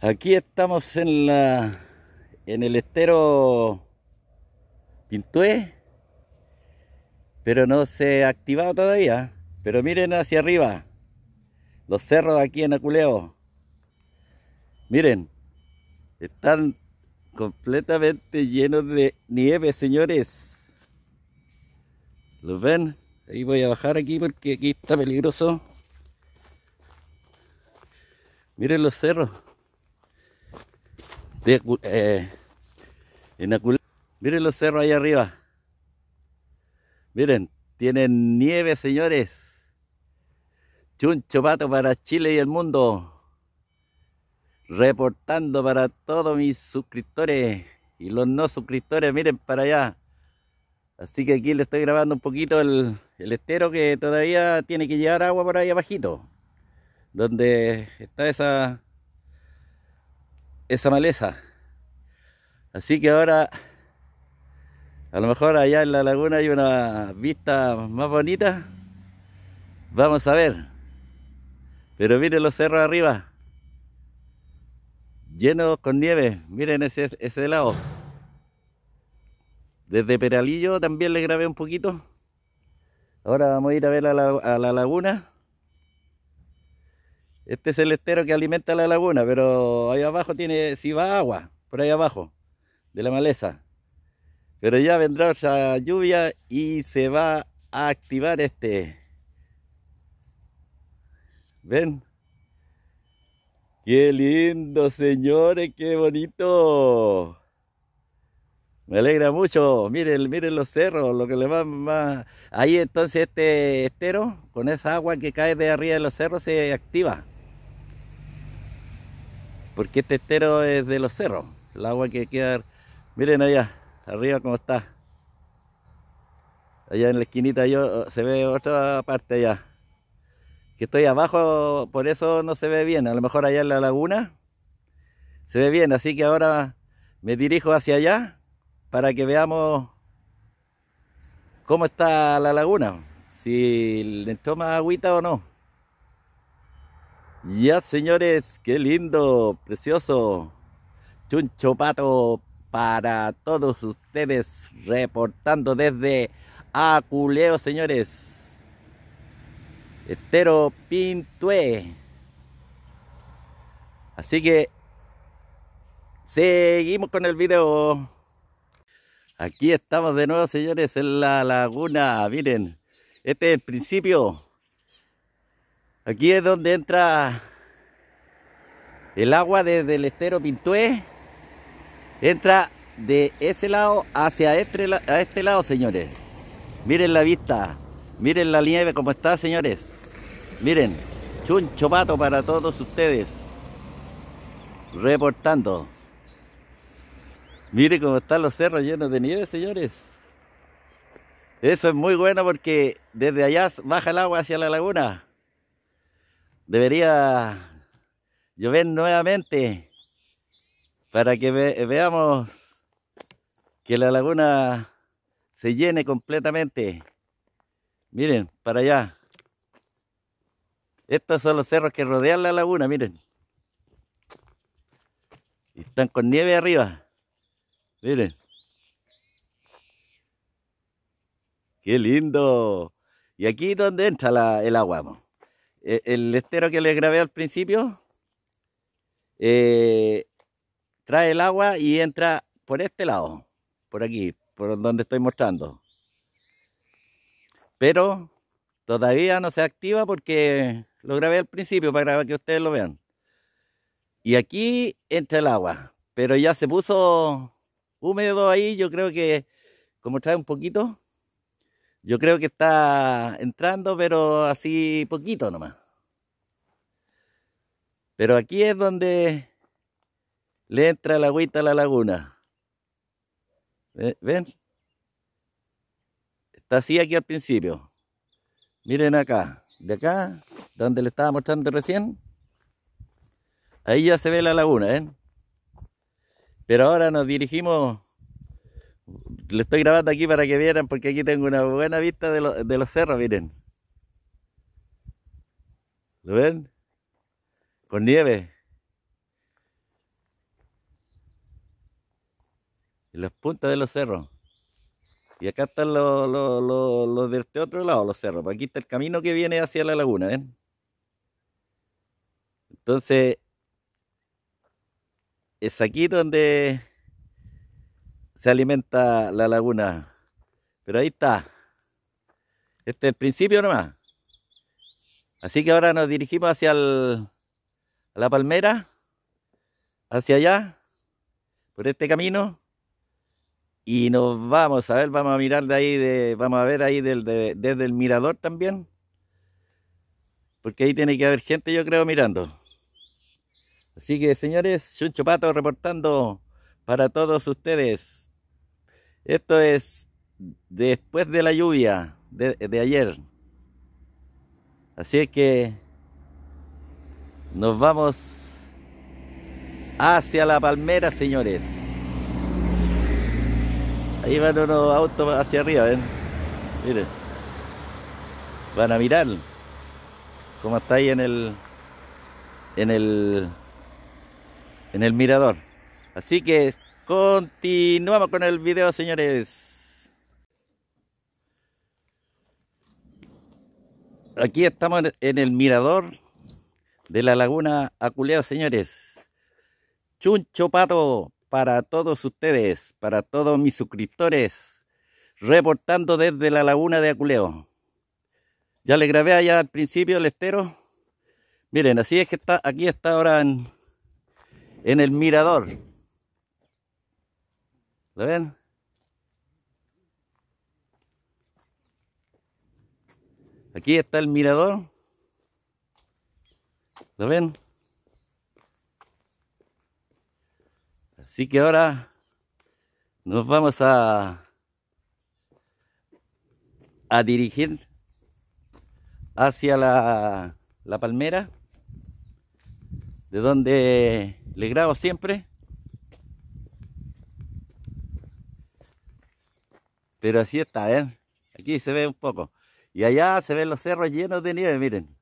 Aquí estamos en la en el estero Pintué, pero no se ha activado todavía. Pero miren hacia arriba, los cerros aquí en Aculeo. Miren, están completamente llenos de nieve, señores. ¿Los ven? Ahí voy a bajar aquí porque aquí está peligroso. Miren los cerros. Eh, miren los cerros ahí arriba. Miren, tienen nieve, señores. Chuncho Pato para Chile y el mundo. Reportando para todos mis suscriptores y los no suscriptores, miren para allá. Así que aquí le estoy grabando un poquito el, estero que todavía tiene que llegar agua por ahí abajito. Donde está esa esa maleza. Así que ahora, a lo mejor allá en la laguna hay una vista más bonita. Vamos a ver. Pero miren los cerros arriba. Llenos con nieve. Miren ese, ese lado. Desde Peralillo también le grabé un poquito. Ahora vamos a ir a ver a la laguna. Este es el estero que alimenta la laguna, pero ahí abajo tiene, si va agua, por ahí abajo, de la maleza. Pero ya vendrá esa lluvia y se va a activar este. ¿Ven? ¡Qué lindo, señores! ¡Qué bonito! Me alegra mucho. Miren, miren los cerros, lo que le va más... Ahí entonces este estero, con esa agua que cae de arriba de los cerros, se activa porque este estero es de los cerros. El agua que queda, miren allá, arriba como está. Allá en la esquinita yo, eh, se ve otra parte allá. Que estoy abajo, por eso no se ve bien. A lo mejor allá en la laguna se ve bien. Así que ahora me dirijo hacia allá para que veamos cómo está la laguna. Si le toma agüita o no. Ya señores, qué lindo, precioso. Chuncho Pato para todos ustedes reportando desde Aculeo, señores. Estero Pintué. Así que seguimos con el video. Aquí estamos de nuevo, señores, en la laguna. Miren, este es el principio Aquí es donde entra el agua desde el estero Pintué. Entra de ese lado hacia este, este, lado, señores. Miren la vista. Miren la nieve como está, señores. Miren, chuncho pato para todos ustedes. Reportando. Miren cómo están los cerros llenos de nieve, señores. Eso es muy bueno porque desde allá baja el agua hacia la laguna debería llover nuevamente para que veamos que la laguna se llene completamente. Miren, para allá. Estos son los cerros que rodean la laguna, miren. Están con nieve arriba. Miren. ¡Qué lindo! Y aquí es donde entra el agua, eh, el estero que les grabé al principio eh, trae el agua y entra por este lado, por aquí, por donde estoy mostrando. Pero todavía no se activa porque lo grabé al principio para que ustedes lo vean. Y aquí entra el agua, pero ya se puso húmedo ahí, yo creo que como trae un poquito, yo creo que está entrando, pero así poquito nomás. Pero aquí es donde le entra la agüita a la laguna. ¿Ven? Está así aquí al principio. Miren acá, de acá, donde le estaba mostrando recién. Ahí ya se ve la laguna, ¿eh? Pero ahora nos dirigimos lo estoy grabando aquí para que vieran, porque aquí tengo una buena vista de, los cerros, miren. ¿Lo ven? Con nieve. En las puntas de los cerros. Y acá están los, de este otro lado, los cerros. Pues aquí está el camino que viene hacia la laguna, ¿ven? Entonces, es aquí donde se alimenta la laguna. Pero ahí está. Este es el principio nomás. Así que ahora nos dirigimos hacia la palmera, hacia allá, por este camino. Y nos vamos, a ver, vamos a mirar de ahí, de, vamos a ver ahí del, desde el mirador también. Porque ahí tiene que haber gente, yo creo, mirando. Así que, señores, Chuncho Pato reportando para todos ustedes. Esto es después de la lluvia de, ayer. Así es que nos vamos hacia la palmera, señores. Ahí van unos autos hacia arriba, ven. Miren. Van a mirar como está ahí en el en el en el mirador. Así que Continuamos con el video, señores. Aquí estamos en el mirador de la laguna Aculeo, señores. Chuncho Pato para todos ustedes, para todos mis suscriptores, reportando desde la laguna de Aculeo. Ya le grabé allá al principio el estero. Miren, así es que está, aquí está ahora en, en el mirador. ¿Lo ven? Aquí está el mirador. ¿Lo ven? Así que ahora nos vamos a, a dirigir hacia la palmera, de donde le grabo siempre. Pero así está, ¿eh? Aquí se ve un poco. Y allá se ven los cerros llenos de nieve, miren.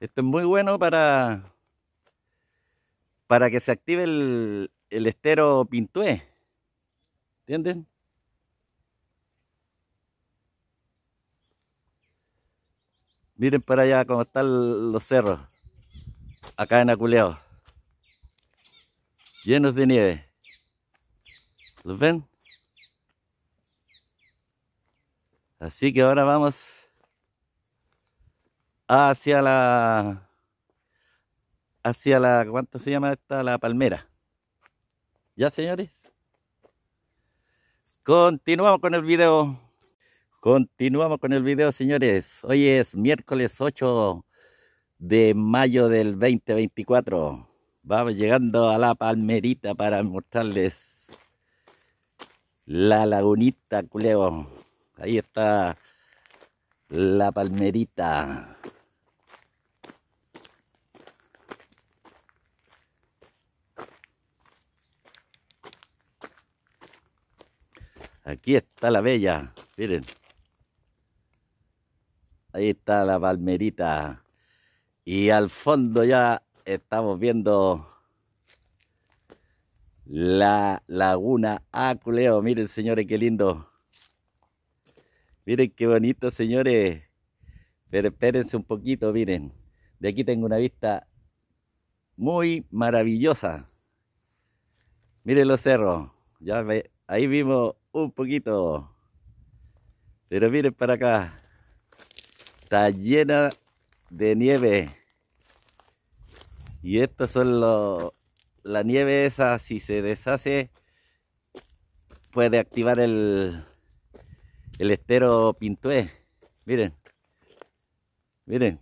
Esto es muy bueno para, para que se active el, estero Pintué. ¿Entienden? Miren para allá cómo están los cerros. Acá en Aculeo. Llenos de nieve. ¿Los ven? Así que ahora vamos hacia la. hacia la. ¿Cuánto se llama esta? La palmera. ¿Ya, señores? Continuamos con el video. Continuamos con el video, señores. Hoy es miércoles 8 de mayo del 2024. Vamos llegando a la palmerita para mostrarles la lagunita, culeo. Ahí está la palmerita. Aquí está la bella, miren. Ahí está la palmerita. Y al fondo ya estamos viendo la laguna Aculeo. Ah, miren, señores, qué lindo. Miren qué bonito, señores. Pero espérense un poquito, miren. De aquí tengo una vista muy maravillosa. Miren los cerros. Ya ahí vimos un poquito. Pero miren para acá. Está llena de nieve. Y estos son los... La nieve esa, si se deshace, puede activar el, el estero Pintué. Eh. Miren, miren.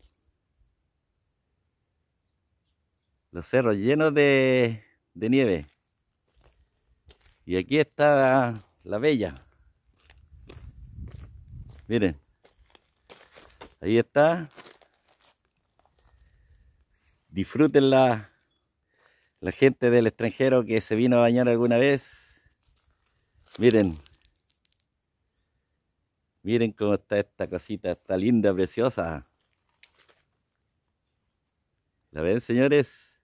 Los cerros llenos de, de nieve. Y aquí está la bella. Miren. Ahí está. Disfruten la, la gente del extranjero que se vino a bañar alguna vez. Miren. Miren cómo está esta cosita, está linda, preciosa. ¿La ven, señores?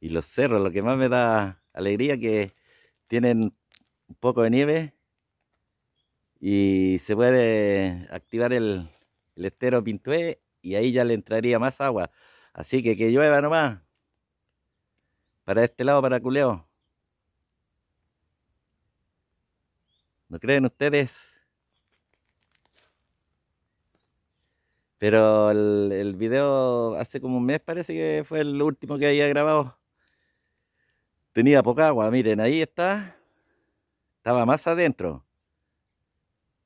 Y los cerros, lo que más me da alegría que tienen un poco de nieve y se puede activar el, estero Pintué y ahí ya le entraría más agua. Así que que llueva nomás. Para este lado, para Culeo. ¿No creen ustedes? Pero el, video hace como un mes parece que fue el último que había grabado. Tenía poca agua, miren, ahí está. Estaba más adentro.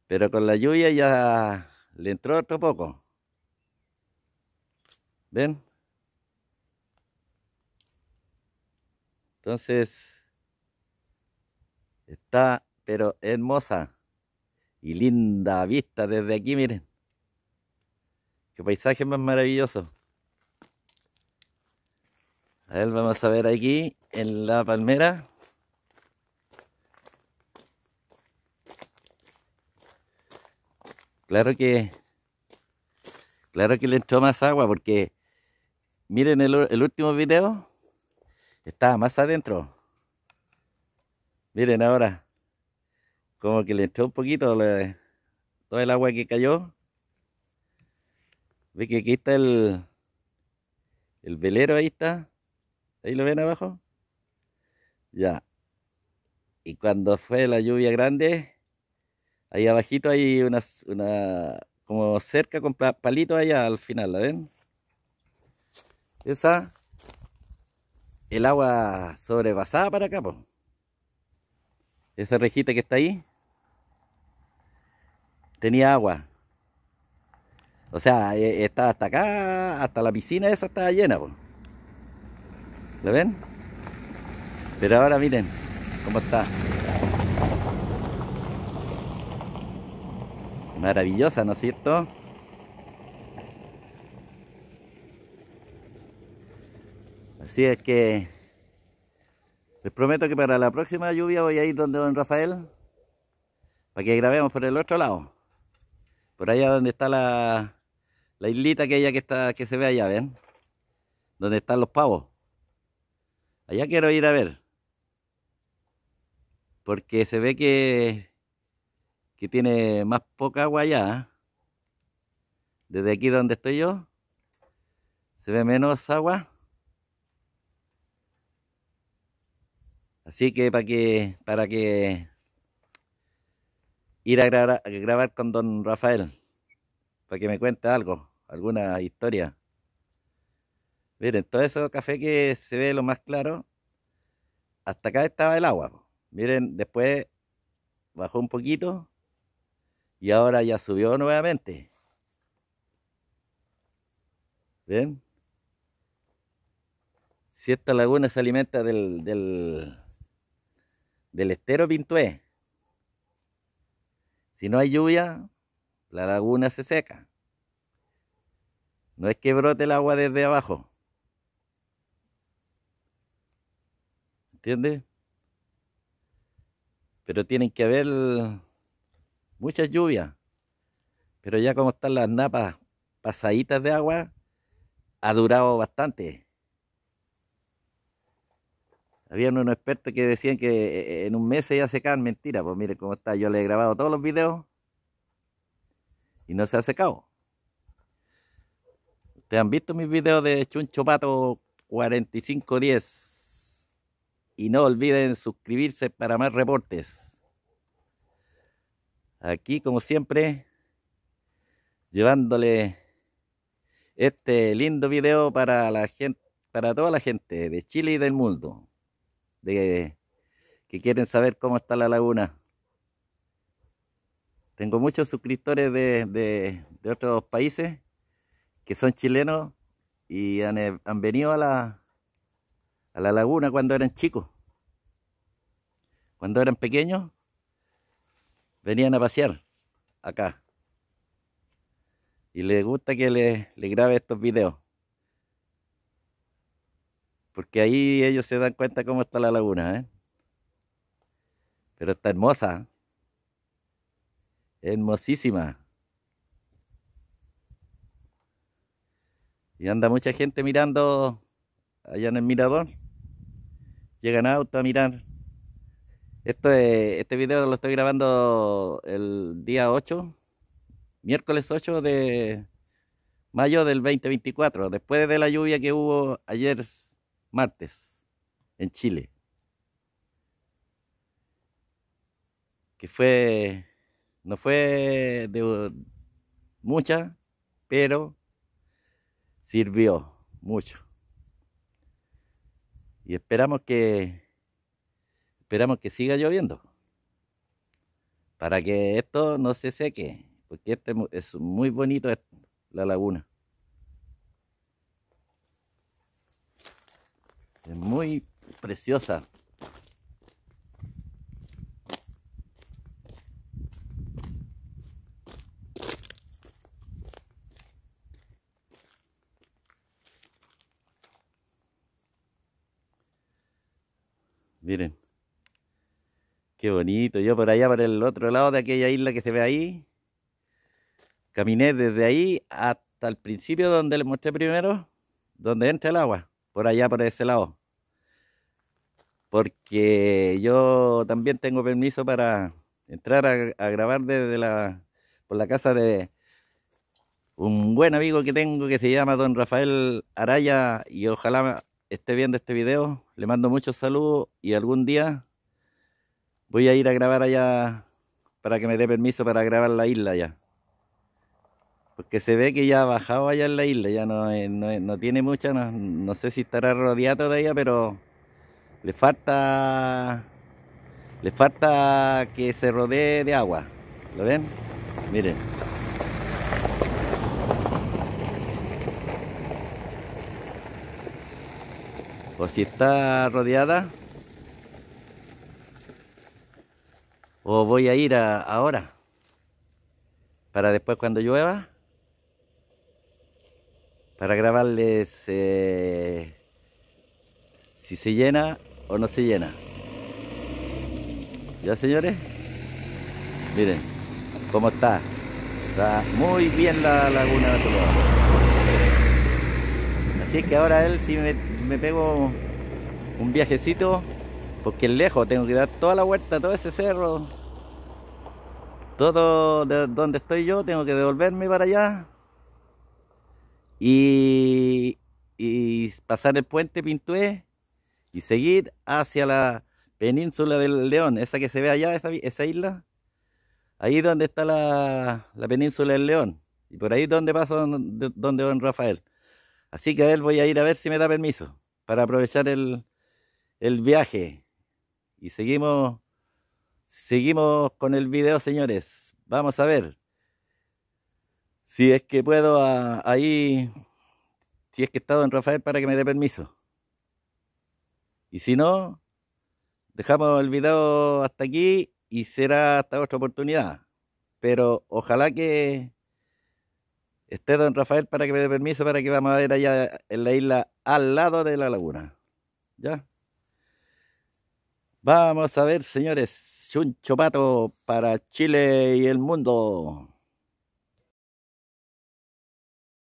Pero con la lluvia ya le entró otro poco. ¿Ven? Entonces, está pero hermosa y linda vista desde aquí, miren. Qué paisaje más maravilloso. A ver, vamos a ver aquí en la palmera. Claro que, claro que le entró más agua porque miren el, el último video, estaba más adentro. Miren ahora como que le entró un poquito todo el agua que cayó. Ve que aquí está el, el velero, ahí está. Ahí lo ven abajo. Ya. Y cuando fue la lluvia grande, ahí abajito hay una, una como cerca con palitos allá al final, ¿la ven? Esa, el agua sobrepasada para acá, pues esa rejita que está ahí tenía agua. O sea, e, estaba hasta acá, hasta la piscina esa estaba llena. pues. ¿Lo ven? Pero ahora miren cómo está. Maravillosa, ¿no es cierto? Así es que les prometo que para la próxima lluvia voy a ir donde don Rafael para que grabemos por el otro lado. Por allá donde está la, la islita ella que, está, que se ve allá, ¿ven? Donde están los pavos. Allá quiero ir a ver. Porque se ve que, que tiene más poca agua allá. ¿eh? Desde aquí donde estoy yo, se ve menos agua. Así que para que, para que ir a grabar, con don Rafael para que me cuente algo, alguna historia. Miren, todo ese café que se ve lo más claro, hasta acá estaba el agua. Miren, después bajó un poquito y ahora ya subió nuevamente. ¿Ven? Si esta laguna se alimenta del, del estero Pintué, si no hay lluvia, la laguna se seca. No es que brote el agua desde abajo. ¿Entiendes? Pero tienen que haber muchas lluvias. Pero ya como están las napas pasaditas de agua, ha durado bastante. Había unos expertos que decían que eh, eh, en un mes se iba Mentira, pues miren cómo está. Yo le he grabado todos los videos y no se ha secado. Ustedes han visto mis videos de Chuncho Pato 4510. Y no olviden suscribirse para más reportes. Aquí, como siempre, llevándole este lindo video para la gente, para toda la gente de Chile y del mundo de que quieren saber cómo está la laguna. Tengo muchos suscriptores de, de, otros países que son chilenos y eh, han, venido a la, a la laguna cuando eran chicos. Cuando eran pequeños, venían a pasear acá. Y les gusta que les le grabe estos videos porque ahí ellos se dan cuenta cómo está la laguna, ¿eh? Pero está hermosa. Hermosísima. Y anda mucha gente mirando allá en el mirador. Llegan auto a mirar. Esto este video lo estoy grabando el día 8, miércoles 8 de mayo del 2024, después de la lluvia que hubo ayer martes en Chile, que fue, no fue de mucha, pero sirvió mucho. Y esperamos que esperamos que siga lloviendo para que esto no se seque, porque este es muy bonito la laguna. Es muy preciosa. Miren. Qué bonito. Yo por allá, por el otro lado de aquella isla que se ve ahí, caminé desde ahí hasta el principio donde les mostré primero, donde entra el agua por allá, por ese lado. Porque yo también tengo permiso para entrar a, grabar desde la, por la casa de un buen amigo que tengo que se llama don Rafael Araya y ojalá esté viendo este video. Le mando muchos saludos y algún día voy a ir a grabar allá para que me dé permiso para grabar la isla allá. Porque pues, se ve que ya ha bajado allá en la isla, ya no, tiene mucha, no, sé si estará rodeado todavía, pero le falta, le falta que se rodee de agua. ¿Lo ven? Miren. O si está rodeada, o voy a ir ahora para después cuando llueva para grabarles eh, si se llena o no se llena. ¿Ya señores? Miren cómo está. Está muy bien la laguna de Así es que ahora él si me, pego un viajecito, porque es lejos, tengo que dar toda la vuelta, todo ese cerro. Todo de donde estoy yo, tengo que devolverme para allá y, pasar el puente Pintué y seguir hacia la península del León, esa que se ve allá, esa, isla, ahí donde está la, península del León, y por ahí donde pasa donde, donde don Rafael. Así que a él voy a ir a ver si me da permiso para aprovechar el, el viaje. Y seguimos, seguimos con el video, señores. Vamos a ver. Si es que puedo ah, ahí, si es que está estado en Rafael para que me dé permiso. Y si no, dejamos el video hasta aquí y será hasta otra oportunidad. Pero ojalá que esté don Rafael para que me dé permiso para que vamos a ir allá en la isla al lado de la laguna. ¿Ya? Vamos a ver, señores, un Pato para Chile y el mundo.